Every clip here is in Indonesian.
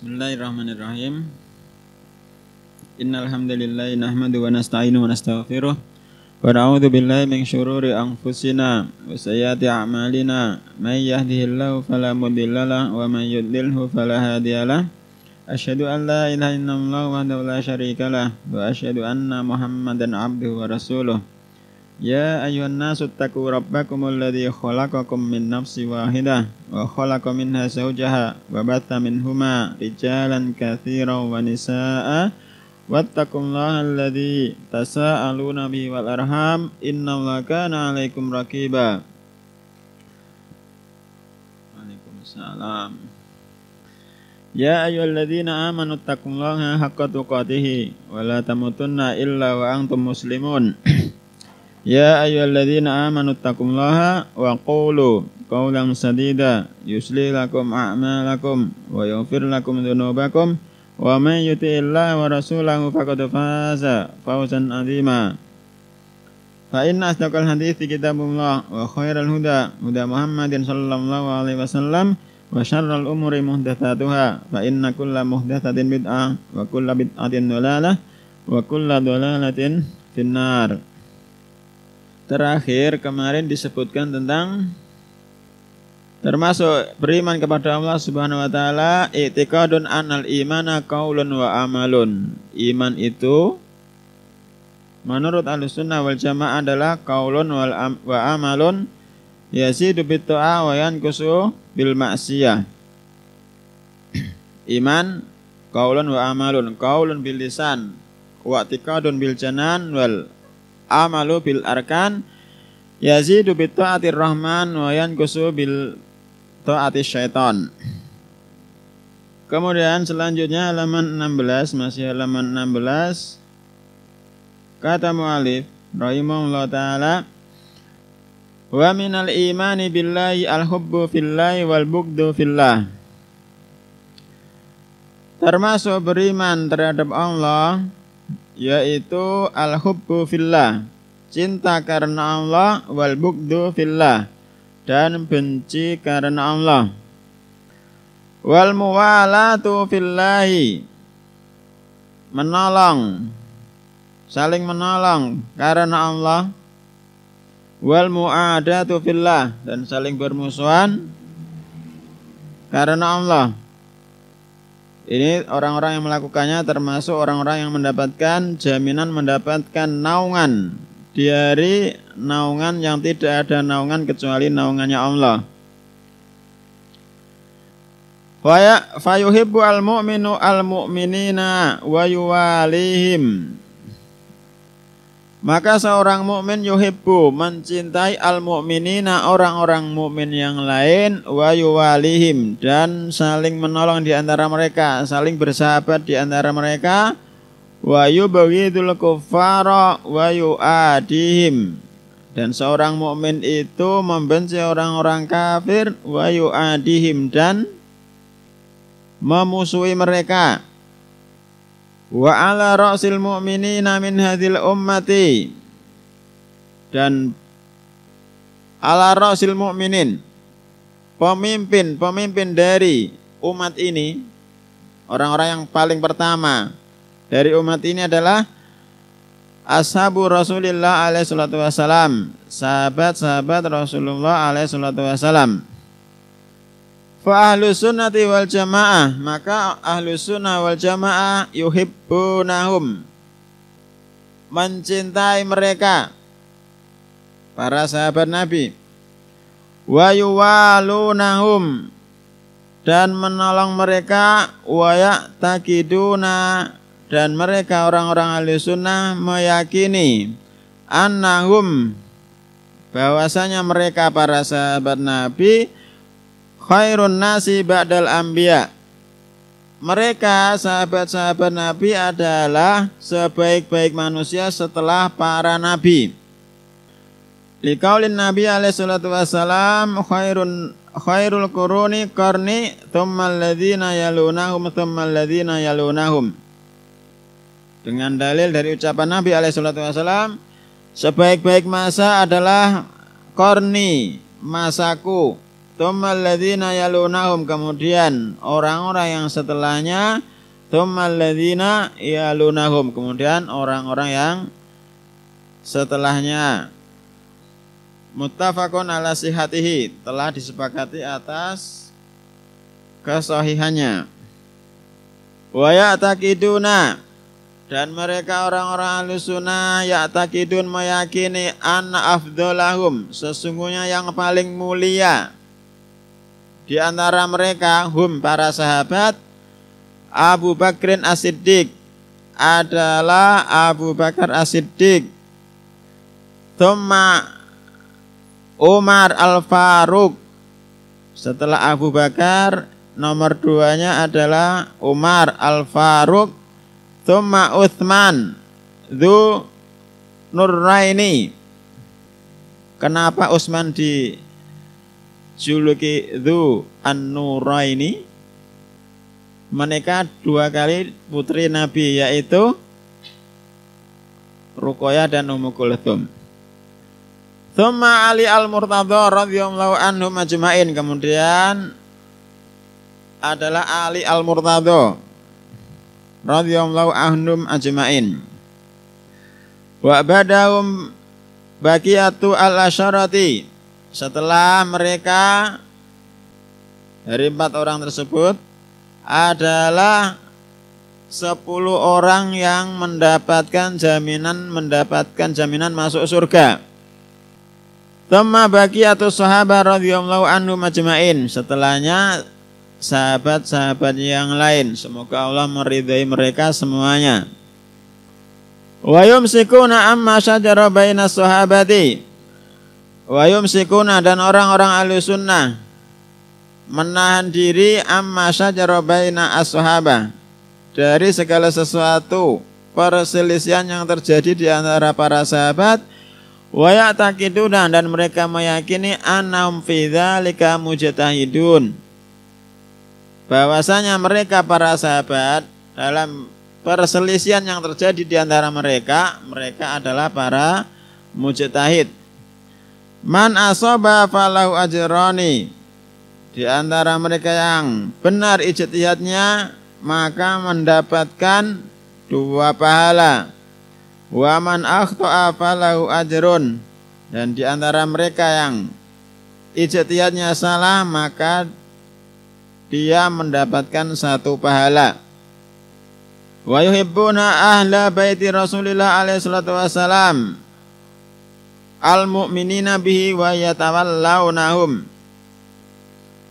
Bismillahirrahmanirrahim. Innal hamdalillah nahmadu wa nasta'inu wa nastaghfiruh wa na'udzu billahi min syururi anfusina wa sayyiati a'malina may yahdihillahu fala mudhillalah wa may yudlilhu fala hadiyalah. Asyhadu an la ilaha illallah wa la lah wa asyhadu anna Muhammadan abduhu wa rasuluh. Ya ayuhan nasu taku rabbakum alladhi khulakakum min nafsi wahidah wa khulakum minha sawjaha wa batha minhuma rijalan kathira wa nisa'a wa attakum laha alladhi tasa'alu nabi wal arham inna wa kana alaikum rakiba Ya ayuhan ladhina amanu attakum laha haqqa tuqatihi wa la tamutunna illa wa antum muslimun Ya ayyuhalladzina amanu laha wa qulu qawlan sadida yusli lakum a'malakum wa yaghfir lakum dzunubakum wa may yuti'illah wa rasulahu faqad faza fawzan 'azima Fa inna asdaqal haditsi kitabullah wa khairal huda huda Muhammadin sallallahu alaihi wasallam wa syarral umuri muhdatsatuha fa inna kullal muhdatsatin bid'ah wa kullal bid'atin dhalalah wa kullal dhalalatin finnar Terakhir kemarin disebutkan tentang termasuk beriman kepada Allah Subhanahu wa taala i'tiqadun anal imana qaulun wa amalun. Iman itu menurut Ahlussunnah wal Jamaah adalah qaulun wal am, wa amalun yasidu bit ta'a wa yanqusu bil ma'siyah. Iman qaulun wa amalun, qaulun bil lisan wa i'tiqadun bil janan wal amalu bil arkan yazidu bi ta'atir rahman wa yanqusu bil ta'ati syaitan. Kemudian selanjutnya halaman 16 masih halaman 16 kata mualif rahimahullah taala wa minal imani billahi al-hubbu fillahi wal bukdu fillah termasuk beriman terhadap Allah yaitu al-hubbu fillah, cinta karena Allah wal bugdu fillah dan benci karena Allah. Wal muwalatu fillahi menolong saling menolong karena Allah wal muadatu fillah dan saling bermusuhan karena Allah ini orang-orang yang melakukannya termasuk orang-orang yang mendapatkan jaminan mendapatkan naungan di hari naungan yang tidak ada naungan kecuali naungannya Allah. Ya- fayuhibbu al-mu'minu al-mu'minina wa yuwalihim maka seorang mukmin yuhibbu mencintai al-mukminina orang-orang mukmin yang lain wa yuwalihim dan saling menolong di antara mereka, saling bersahabat di antara mereka wa yubghidul kuffara wa yuadihim. Dan seorang mukmin itu membenci orang-orang kafir wa yuadihim dan memusuhi mereka wa ala ra'sil mu'minina min hadhil ummati dan ala ra'sil mu'minin pemimpin-pemimpin dari umat ini orang-orang yang paling pertama dari umat ini adalah ashabu Rasulillah alaihi salatu wasalam, sahabat-sahabat Rasulullah alaihi salatu wasalam. Fa ahlu sunnati wal jamaah Maka ahlu sunnah wal jamaah Yuhibbunahum Mencintai mereka Para sahabat Nabi Wa yuwalunahum Dan menolong mereka wa takiduna Dan mereka orang-orang ahlu sunnah Meyakini Annahum Bahwasanya mereka para sahabat Nabi khairun nasi ba'dal anbiya. Mereka sahabat-sahabat Nabi adalah sebaik-baik manusia setelah para nabi. Likaulin Nabi alaihi salatu wassalam khairun khairul quruni karni thumma alladhina yalunahum thumma alladhina yalunahum. Dengan dalil dari ucapan Nabi alaihi salatu wassalam, sebaik-baik masa adalah korni masaku Tumalladzina yalunahum kemudian orang-orang yang setelahnya Tumalladzina yalunahum kemudian orang-orang yang setelahnya Muttafaqun ala sihatihi telah disepakati atas kesohihannya Wa ya'taqiduna dan mereka orang-orang alusuna ya'taqidun meyakini anna afdolahum sesungguhnya yang paling mulia di antara mereka hum para sahabat Abu Bakrin As-Siddiq adalah Abu Bakar As-Siddiq Thumma Umar Al-Faruq setelah Abu Bakar nomor duanya adalah Umar Al-Faruq Thumma Uthman Dhu Nurraini Kenapa Utsman di juluki dhu an-nuraini menikah dua kali putri Nabi yaitu Rukoya dan Ummu Kulthum. Thumma Ali Al-Murtadha radhiyallahu anhu majma'in. Kemudian adalah Ali Al-Murtadha radhiyallahu anhu majma'in. Wa badahum baqiyatu al-asharati setelah mereka dari empat orang tersebut adalah sepuluh orang yang mendapatkan jaminan mendapatkan jaminan masuk surga. Tema bagi atau sahabat radhiyallahu anhu majma'in. Setelahnya sahabat-sahabat yang lain. Semoga Allah meridai mereka semuanya. Wa yumsikuna amma syajara baina sahabati Wayum sikuna dan orang-orang ahli sunnah menahan diri amma syajarobaina ashabah dari segala sesuatu perselisihan yang terjadi di antara para sahabat Waya takiduna dan mereka meyakini anam dzalika mujtahidun. Bahwasanya mereka para sahabat dalam perselisihan yang terjadi di antara mereka, mereka adalah para mujtahid. Man asoba falahu ajroni. Di antara mereka yang benar ijtihadnya maka mendapatkan dua pahala. Wa man akhta'a falahu ajrun. Dan di antara mereka yang ijtihadnya salah maka dia mendapatkan satu pahala. Wa yuhibbuna ahla baiti Rasulillah alaihi salatu wasalam al-mu'minina bihi wa yatawallawnahum.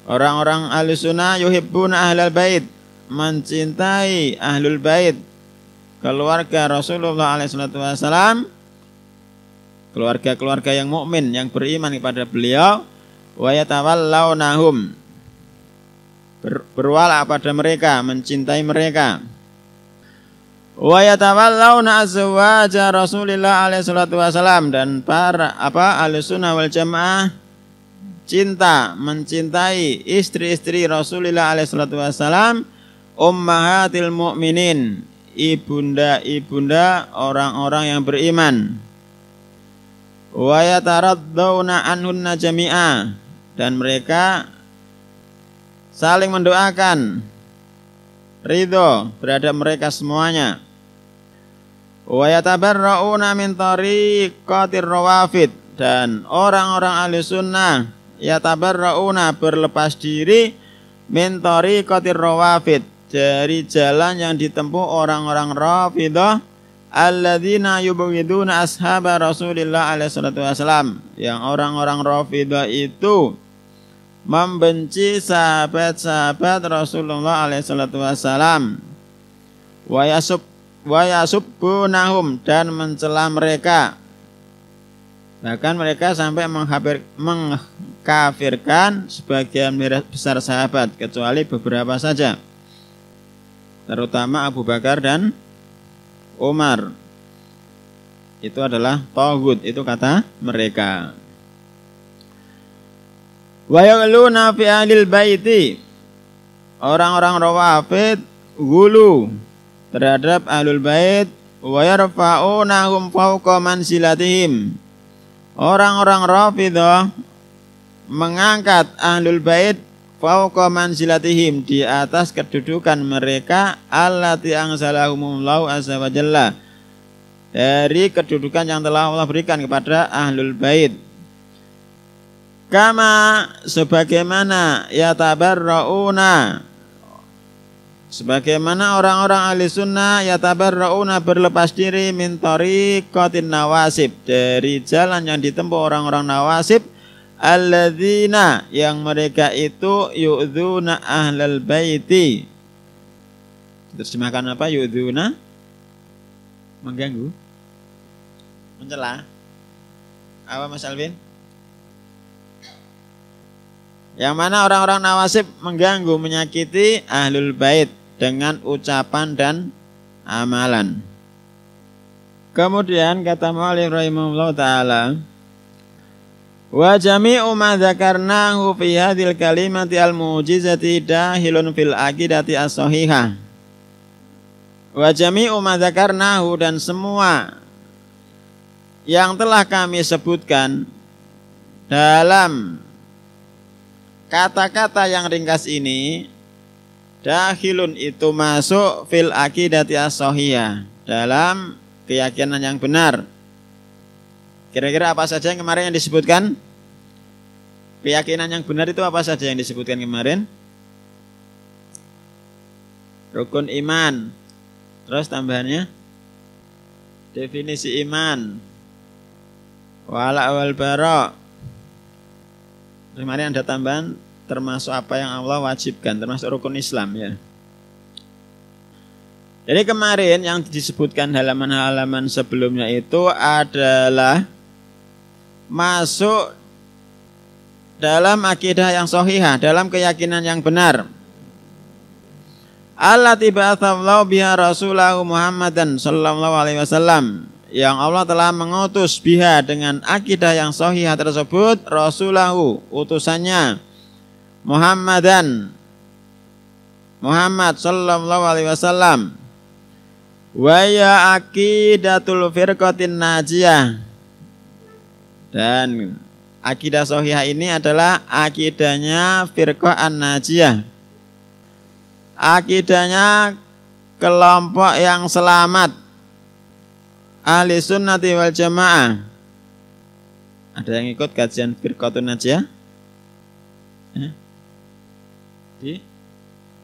Orang-orang ahli sunnah yuhibbuna ahlal bait, mencintai ahlul bait, keluarga Rasulullah SAW, keluarga-keluarga yang mukmin yang beriman kepada beliau, wa yatawallawnahum. berwala pada mereka, mencintai mereka wa yatawallawna azwaja Rasulillah alaihi salatu wasalam dan para apa Ahlussunnah wal Jamaah cinta mencintai istri-istri Rasulillah alaihi salatu wasalam ummahatil mu'minin ibunda-ibunda orang-orang yang beriman wa yataraddawna anhunna jami'a dan mereka saling mendoakan ridho terhadap mereka semuanya wa min tariqatir rawafid dan orang-orang ahli sunnah yatabarrauna berlepas diri min tariqatir rawafid dari jalan yang ditempuh orang-orang rafidah alladzina yubghiduna ashabar Rasulillah alaihi salatu wasalam yang orang-orang rafidah itu membenci sahabat-sahabat Rasulullah alaihi salatu wasalam wa yasub wayasubbunahum dan mencela mereka. Bahkan mereka sampai mengkafirkan sebagian besar sahabat kecuali beberapa saja. Terutama Abu Bakar dan Umar. Itu adalah togut, itu kata mereka. Wa Nafi fi baiti. Orang-orang rawafid gulu terhadap ahlul bait wa yarfa'unahum fawqa mansilatihim. Orang-orang Rafidhah mengangkat ahlul bait fawqa mansilatihim di atas kedudukan mereka allati angsalahumullahu azza wa jalla dari kedudukan yang telah Allah berikan kepada ahlul bait. Kama sebagaimana yatabarrauna Sebagaimana orang-orang ahli sunnah rauna berlepas diri mintori tariqatin nawasib dari jalan yang ditempuh orang-orang nawasib alladzina yang mereka itu yu'dzuna ahlal baiti. Terjemahkan apa yu'dzuna? Mengganggu. Mencela. Apa Mas Alvin? Yang mana orang-orang nawasib mengganggu, menyakiti ahlul bait dengan ucapan dan amalan. Kemudian kata Malik rahimahullah taala Wajami umat ma hufiha fi kalimati al mujizati dahilun fil aqidati as-sahihah. Wa jami'u ma dan semua yang telah kami sebutkan dalam kata-kata yang ringkas ini Dahilun itu masuk fil aqidati as dalam keyakinan yang benar. Kira-kira apa saja yang kemarin yang disebutkan? Keyakinan yang benar itu apa saja yang disebutkan kemarin? Rukun iman. Terus tambahannya? Definisi iman. Wala wal barok. Kemarin ada tambahan termasuk apa yang Allah wajibkan, termasuk rukun Islam ya. Jadi kemarin yang disebutkan halaman-halaman sebelumnya itu adalah masuk dalam akidah yang sahihah, dalam keyakinan yang benar. Allah tibatsallahu biha rasulahu Muhammadan sallallahu alaihi wasallam yang Allah telah mengutus biha dengan akidah yang sahihah tersebut Rasulullah utusannya Muhammadan Muhammad sallallahu alaihi wasallam wa ya aqidatul firqatin najiyah dan akidah sohiyah ini adalah akidahnya firqah an-najiyah akidahnya kelompok yang selamat ahli sunnati wal jamaah ada yang ikut kajian firqatun najiyah eh? di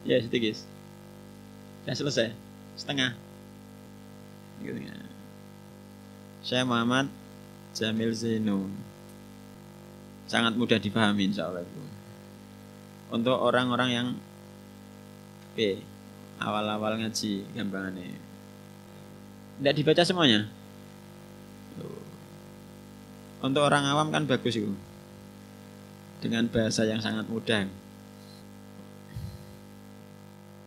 ya situ guys dan selesai setengah saya gitu, Muhammad Jamil Zeno sangat mudah dipahami insya Allah untuk orang-orang yang oke awal-awal ngaji gampangannya tidak dibaca semuanya untuk orang awam kan bagus itu dengan bahasa yang sangat mudah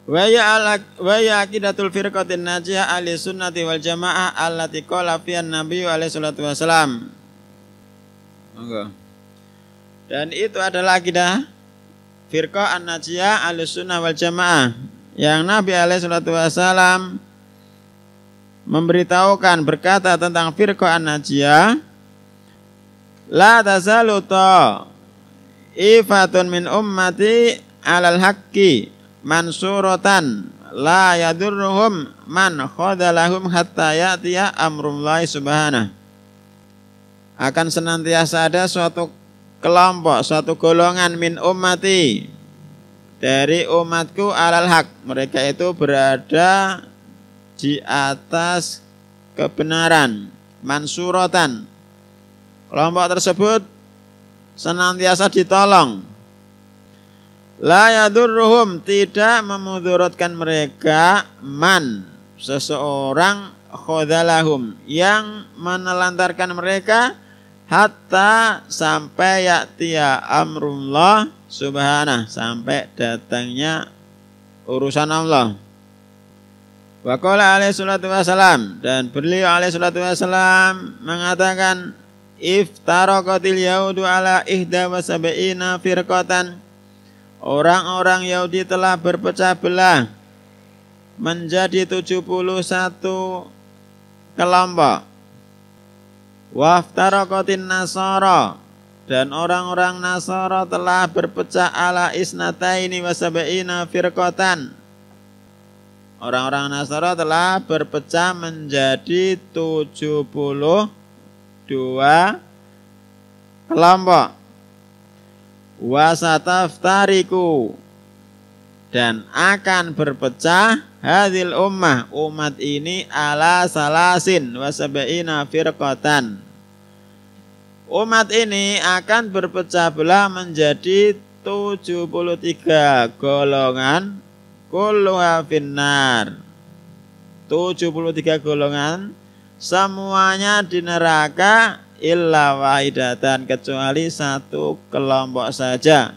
Wa ya wa ya aqidatul firqatin najiyah ahli sunnati wal jamaah allati qala fiha nabiyyu alaihi salatu wasalam. Dan itu adalah akidah firqah an-najiyah ahli sunnah wal jamaah yang Nabi alaihi salatu wasalam memberitahukan berkata tentang firqah an-najiyah la tazalu ifatun min ummati alal haqqi mansuratan la yadurruhum man khadalahum hatta ya'tiya amrullahi subhanah akan senantiasa ada suatu kelompok, suatu golongan min ummati dari umatku alal hak. Mereka itu berada di atas kebenaran, mansurotan. Kelompok tersebut senantiasa ditolong La yadurruhum tidak memudurutkan mereka man seseorang khodalahum yang menelantarkan mereka hatta sampai yaktia amrullah subhanah sampai datangnya urusan Allah. Waqala qala alaihi salatu wasalam dan beliau alaihi salatu wasalam mengatakan iftarokotil yaudu ala ihda wa sab'ina firqatan Orang-orang Yahudi telah berpecah belah menjadi 71 kelompok. Waftarokotin Nasara dan orang-orang Nasara telah berpecah ala isnataini wasabaina firqatan. Orang-orang Nasoro telah berpecah menjadi 72 kelompok wasataftariku dan akan berpecah hadil ummah umat ini ala salasin wasabaina firqatan umat ini akan berpecah belah menjadi 73 golongan kulluha finnar 73 golongan semuanya di neraka illa wahidatan kecuali satu kelompok saja.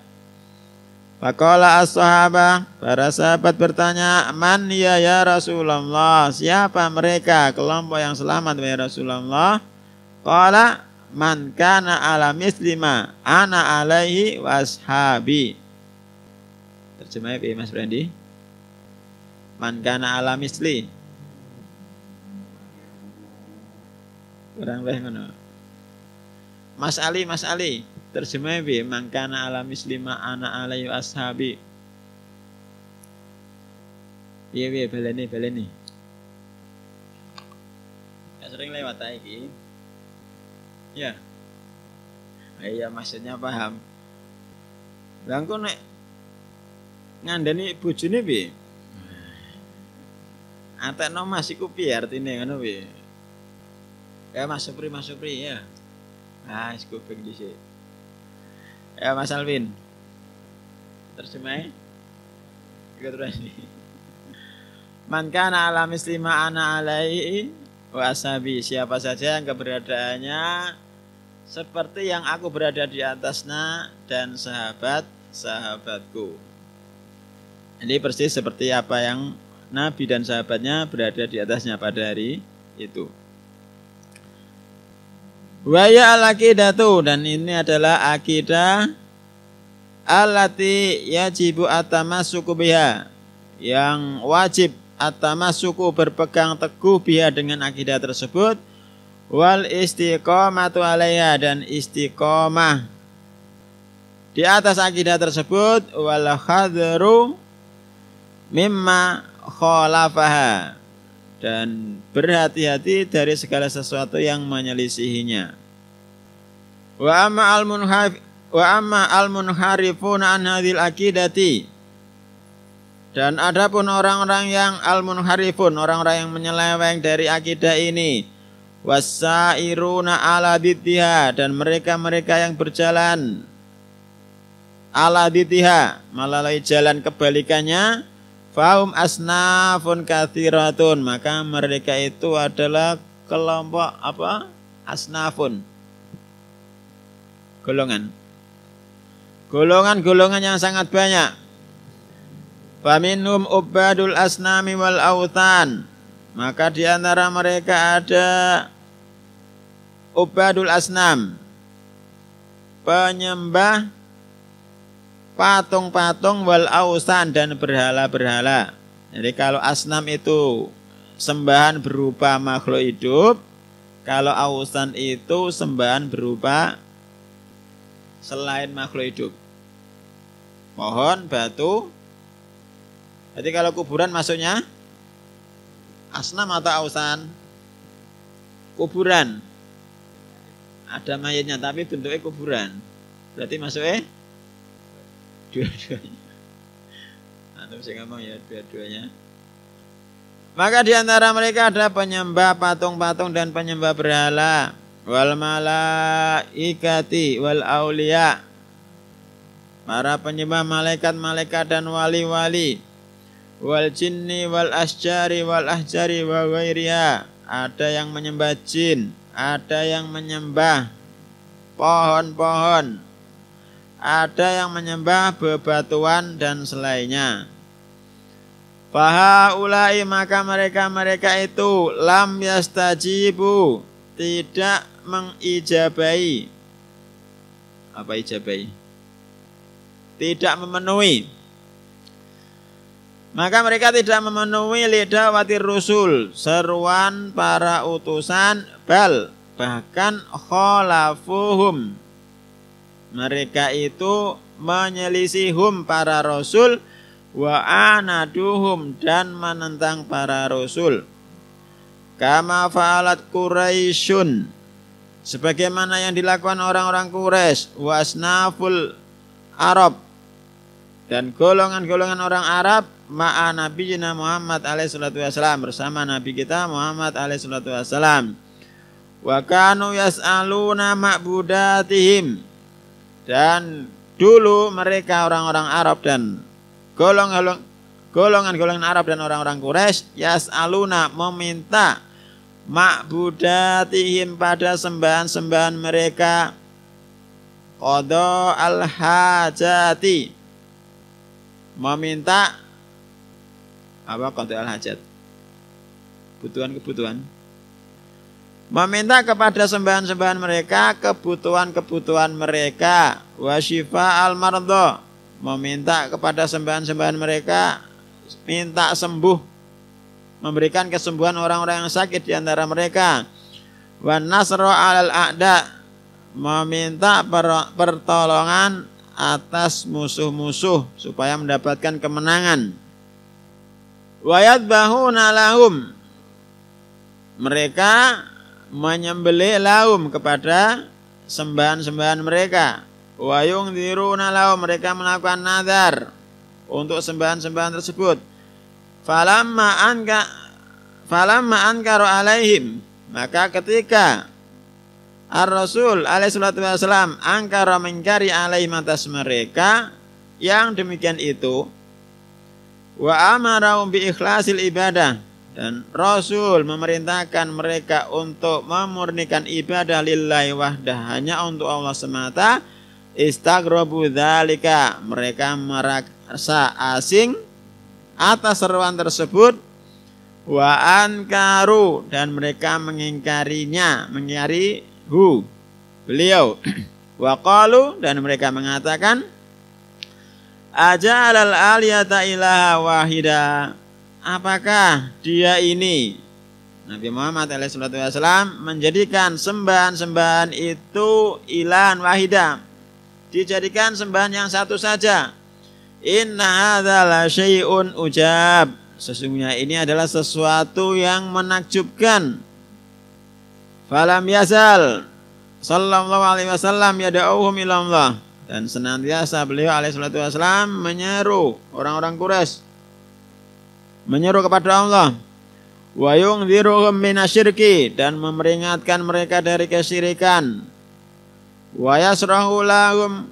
Pakola as-sahabah, para sahabat bertanya, Man ya ya Rasulullah, siapa mereka kelompok yang selamat ya Rasulullah? Kala man kana ala mislima, ana alaihi washabi. Terjemahnya ya Mas Brandi. Man kana ala misli. Kurang lebih Mas Ali, Mas Ali, terjemah bi mangkana ala mislima ana alayu ashabi. Iya, bi beleni, beleni, Ya sering lewat lagi. Ya. Ah, iya, maksudnya paham. Langkau nek ngandani bojone bi, Atau nomas iku arti artine kan bi, Ya Mas Supri, Mas Supri ya. Ah, is di sini. Ya Mas Alvin. tersemai. Kita terus nih. Man kana ala mislima ana alai wa ashabi. Siapa saja yang keberadaannya seperti yang aku berada di atasnya dan sahabat-sahabatku. Jadi persis seperti apa yang Nabi dan sahabatnya berada di atasnya pada hari itu. Waya al-akidatu dan ini adalah akidah alati yajibu suku biha yang wajib suku berpegang teguh biha dengan akidah tersebut wal istiqomatu alaiha dan istiqomah di atas akidah tersebut wal khadru mimma khalafaha dan berhati-hati dari segala sesuatu yang menyelisihinya. Wa amma al munhaf, wa amma al munharifuna an hadhil aqidati dan adapun orang-orang yang al munharifun orang-orang yang menyeleweng dari akidah ini wasairuna ala biddiha dan mereka-mereka yang berjalan ala ditiha melalui jalan kebalikannya Faum asnafun kathiratun. Maka mereka itu adalah kelompok apa? Asnafun. Golongan. Golongan-golongan yang sangat banyak. Faminum ubadul asnami wal autan. Maka di antara mereka ada ubadul asnam. Penyembah patung-patung wal ausan dan berhala-berhala. Jadi kalau asnam itu sembahan berupa makhluk hidup, kalau ausan itu sembahan berupa selain makhluk hidup. Pohon, batu. Jadi kalau kuburan maksudnya asnam atau ausan? Kuburan. Ada mayatnya tapi bentuknya kuburan. Berarti masuknya dua-duanya nah, atau bisa ngomong ya dua-duanya maka di antara mereka ada penyembah patung-patung dan penyembah berhala wal malaikati wal aulia para penyembah malaikat-malaikat dan wali-wali wal jinni wal asjari wal ahjari wa ghairia ada yang menyembah jin ada yang menyembah pohon-pohon ada yang menyembah bebatuan dan selainnya. Paha ulai maka mereka-mereka itu lam yastajibu tidak mengijabai. Apa ijabai? Tidak memenuhi. Maka mereka tidak memenuhi lidah wati rusul, seruan para utusan, bal bahkan kholafuhum mereka itu menyelisihum para rasul wa anaduhum dan menentang para rasul. Kama fa'alat Quraisyun sebagaimana yang dilakukan orang-orang Quraisy wasnaful Arab dan golongan-golongan orang Arab ma'a Nabi Muhammad alaihi salatu wasalam bersama Nabi kita Muhammad alaihi salatu wasalam wa kanu yas'aluna ma'budatihim dan dulu mereka orang-orang Arab dan golongan golongan Arab dan orang-orang Quraisy Aluna meminta ma'budatihim pada sembahan-sembahan mereka qada al-hajati meminta apa qada al-hajat kebutuhan-kebutuhan meminta kepada sembahan-sembahan mereka kebutuhan-kebutuhan mereka wasyifa al mardo meminta kepada sembahan-sembahan mereka minta sembuh memberikan kesembuhan orang-orang yang sakit di antara mereka wan nasro alal meminta pertolongan atas musuh-musuh supaya mendapatkan kemenangan wayat bahu nalahum mereka menyembelih laum kepada sembahan-sembahan mereka. Wayung diruna laum mereka melakukan nazar untuk sembahan-sembahan tersebut. Falamma anka falamma ankaru alaihim maka ketika Ar-Rasul alaihi salatu wasalam angkara mengkari alaihim atas mereka yang demikian itu wa amarahum bi ikhlasil ibadah dan Rasul memerintahkan mereka untuk memurnikan ibadah lillahi wahdah hanya untuk Allah semata. Istagrobu dhalika Mereka merasa asing atas seruan tersebut wa ankaru dan mereka mengingkarinya, mengingkari hu beliau. wa qalu dan mereka mengatakan aja'al al-aliyata ilaha wahida apakah dia ini Nabi Muhammad SAW menjadikan sembahan-sembahan itu ilan wahida dijadikan sembahan yang satu saja inna adalah syai'un ujab sesungguhnya ini adalah sesuatu yang menakjubkan falam yasal sallallahu alaihi wasallam yada'uhum ilallah dan senantiasa beliau alaihi wasallam menyeru orang-orang Quraisy menyeru kepada Allah wayung diruhum minasyirki dan memperingatkan mereka dari kesyirikan wayasrahu lahum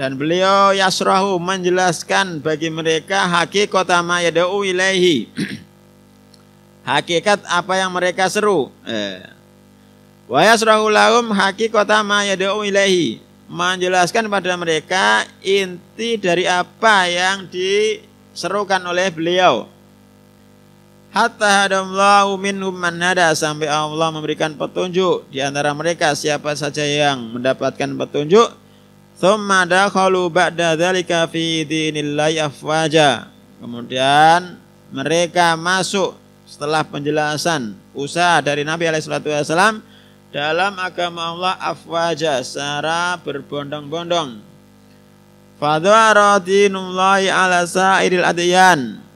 dan beliau yasrahu menjelaskan bagi mereka hakikat ma yad'u ilaihi hakikat apa yang mereka seru eh. wayasrahu lahum hakikat ma yad'u ilaihi menjelaskan pada mereka inti dari apa yang diserukan oleh beliau Hatta hadamlahu minhum man hada sampai Allah memberikan petunjuk di antara mereka siapa saja yang mendapatkan petunjuk. Thumma dakhalu ba'da dzalika fi dinillahi afwaja. Kemudian mereka masuk setelah penjelasan usaha dari Nabi alaihi dalam agama Allah afwaja secara berbondong-bondong. Fadwara dinullahi ala sa'iril adiyan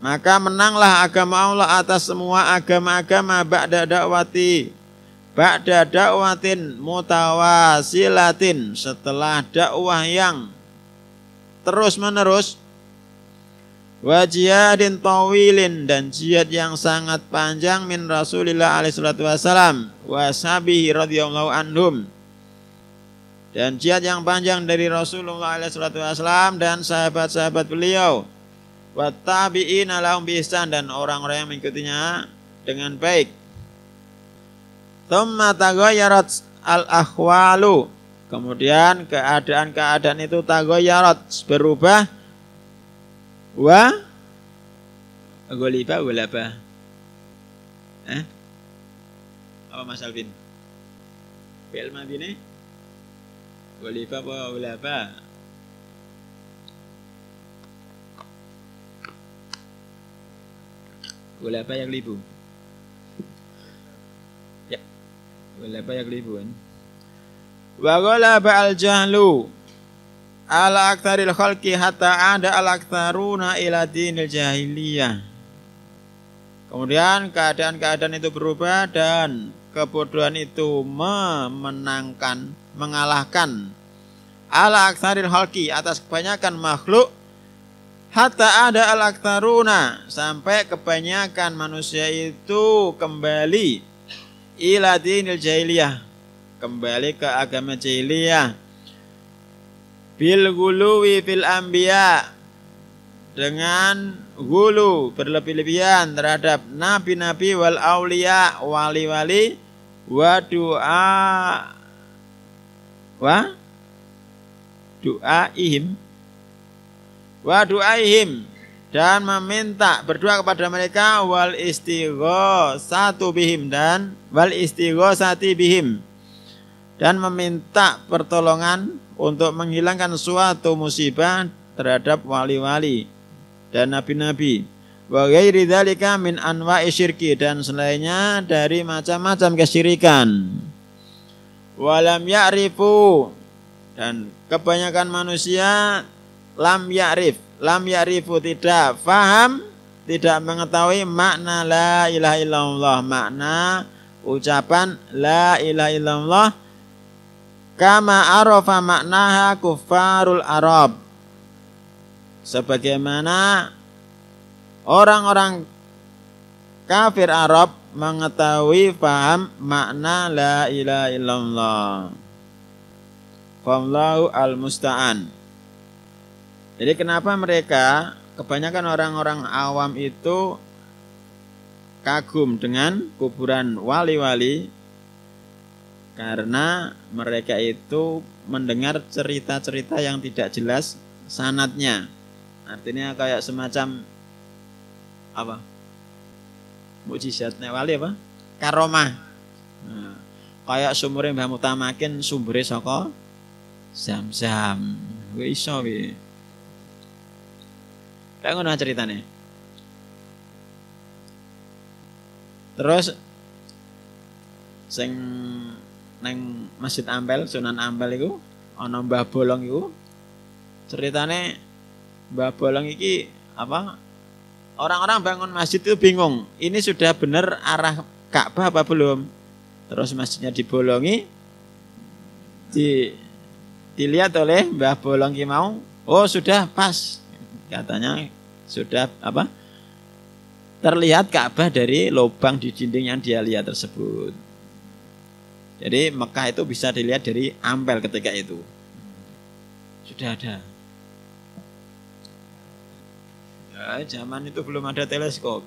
maka menanglah agama Allah atas semua agama-agama ba'da dakwati. Ba'da dakwatin mutawasilatin. Setelah dakwah yang terus-menerus wajihadin tawilin dan jihad yang sangat panjang min Rasulillah alaih salatu wassalam wasabihi radiyallahu anhum dan jihad yang panjang dari Rasulullah alaih salatu wassalam dan sahabat-sahabat beliau Watabiin alaum bisan dan orang-orang yang mengikutinya dengan baik. Thumma taghayyarat al-ahwalu. Kemudian keadaan-keadaan itu taghayyarat berubah wa goliba gulaba. Eh? Apa Mas Alvin? Fi'il madine? Goliba apa gulaba? yang libu Ya. Ulaba yaglibun. Kan? Wa ghalaba al-jahlu ala aktaril khalqi hatta ada al aktaruna ila dinil jahiliyah. Kemudian keadaan-keadaan itu berubah dan kebodohan itu memenangkan, mengalahkan ala aktaril khalqi atas kebanyakan makhluk Hatta ada al-aktaruna sampai kebanyakan manusia itu kembali ila dinil jahiliyah, kembali ke agama jahiliyah. Bil guluwi fil anbiya dengan gulu berlebih-lebihan terhadap nabi-nabi wal aulia wali-wali wa doa wa doa ihim wa du'aihim dan meminta berdoa kepada mereka wal satu bihim dan wal sati bihim dan meminta pertolongan untuk menghilangkan suatu musibah terhadap wali-wali dan nabi-nabi wa ghairi dzalika min anwa'i syirki dan selainnya dari macam-macam kesyirikan walam ya'rifu dan kebanyakan manusia lam ya'rif lam ya'rifu tidak faham tidak mengetahui makna la ilaha illallah makna ucapan la ilaha illallah kama arafa maknaha kufarul arab sebagaimana orang-orang kafir Arab mengetahui paham makna la ilaha illallah. Wallahu al-musta'an. Jadi kenapa mereka kebanyakan orang-orang awam itu kagum dengan kuburan wali-wali karena mereka itu mendengar cerita-cerita yang tidak jelas sanatnya. Artinya kayak semacam apa? mujizatnya wali apa? Karomah. Nah, kayak sumur Mbah Mutamakin sumbernya soko zam-zam. Kuwi iso Kayak ngono ceritane. Terus sing neng Masjid Ampel, Sunan Ampel itu, ana Mbah Bolong itu, ceritane Mbah Bolong iki apa orang-orang bangun masjid itu bingung ini sudah benar arah Ka'bah apa belum terus masjidnya dibolongi di dilihat oleh Mbah Bolong mau oh sudah pas katanya sudah apa terlihat Ka'bah dari lubang di dinding yang dia lihat tersebut jadi Mekah itu bisa dilihat dari ampel ketika itu sudah ada ya, zaman itu belum ada teleskop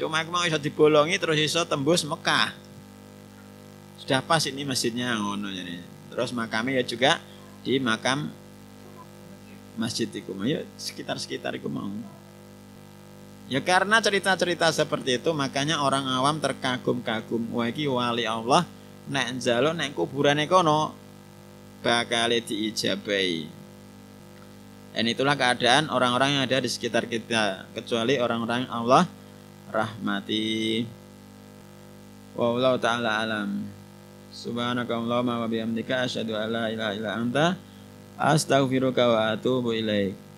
cuma aku mau bisa dibolongi terus bisa tembus Mekah sudah pas ini masjidnya ngono jadi terus makamnya ya juga di makam masjid iku ya sekitar-sekitar iku mau. Ya karena cerita-cerita seperti itu makanya orang awam terkagum-kagum wah iki wali Allah nek njaluk nek kuburane kono bakal diijabahi. Dan itulah keadaan orang-orang yang ada di sekitar kita kecuali orang-orang Allah rahmati. Wallahu taala alam. Subhanakallahumma wa bihamdika asyhadu an la ilaha illa anta Astaghfiruka wa atubu ilaik.